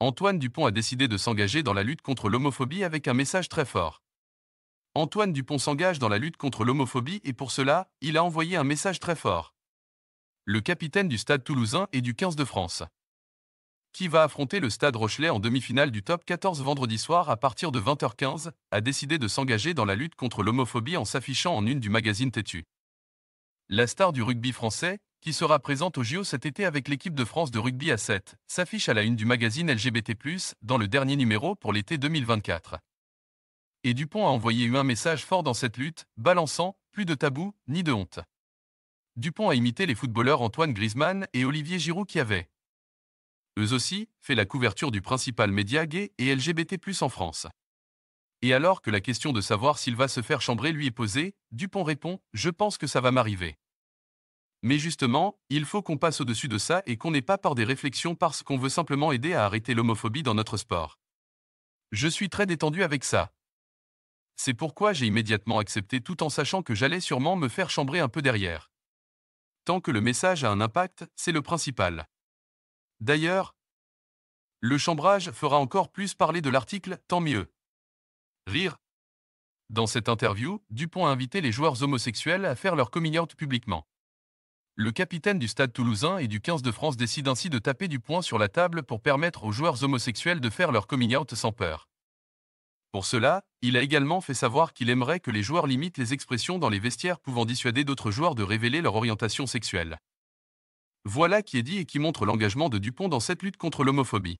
Antoine Dupont a décidé de s'engager dans la lutte contre l'homophobie avec un message très fort. Antoine Dupont s'engage dans la lutte contre l'homophobie et pour cela, il a envoyé un message très fort. Le capitaine du Stade toulousain et du 15 de France. Qui va affronter le Stade Rochelet en demi-finale du top 14 vendredi soir à partir de 20h15, a décidé de s'engager dans la lutte contre l'homophobie en s'affichant en une du magazine Têtu. La star du rugby français, qui sera présente au JO cet été avec l'équipe de France de rugby à 7, s'affiche à la une du magazine LGBT+, dans le dernier numéro pour l'été 2024. Et Dupont a envoyé eu un message fort dans cette lutte, balançant « plus de tabou, ni de honte ». Dupont a imité les footballeurs Antoine Griezmann et Olivier Giroud qui avaient, eux aussi, fait la couverture du principal média gay et LGBT+, en France. Et alors que la question de savoir s'il va se faire chambrer lui est posée, Dupont répond « Je pense que ça va m'arriver ». Mais justement, il faut qu'on passe au-dessus de ça et qu'on n'ait pas par des réflexions parce qu'on veut simplement aider à arrêter l'homophobie dans notre sport. Je suis très détendu avec ça. C'est pourquoi j'ai immédiatement accepté tout en sachant que j'allais sûrement me faire chambrer un peu derrière. Tant que le message a un impact, c'est le principal. D'ailleurs, le chambrage fera encore plus parler de l'article, tant mieux. Rire. Dans cette interview, Dupont a invité les joueurs homosexuels à faire leur coming out publiquement. Le capitaine du Stade toulousain et du 15 de France décide ainsi de taper du poing sur la table pour permettre aux joueurs homosexuels de faire leur coming out sans peur. Pour cela, il a également fait savoir qu'il aimerait que les joueurs limitent les expressions dans les vestiaires pouvant dissuader d'autres joueurs de révéler leur orientation sexuelle. Voilà qui est dit et qui montre l'engagement de Dupont dans cette lutte contre l'homophobie.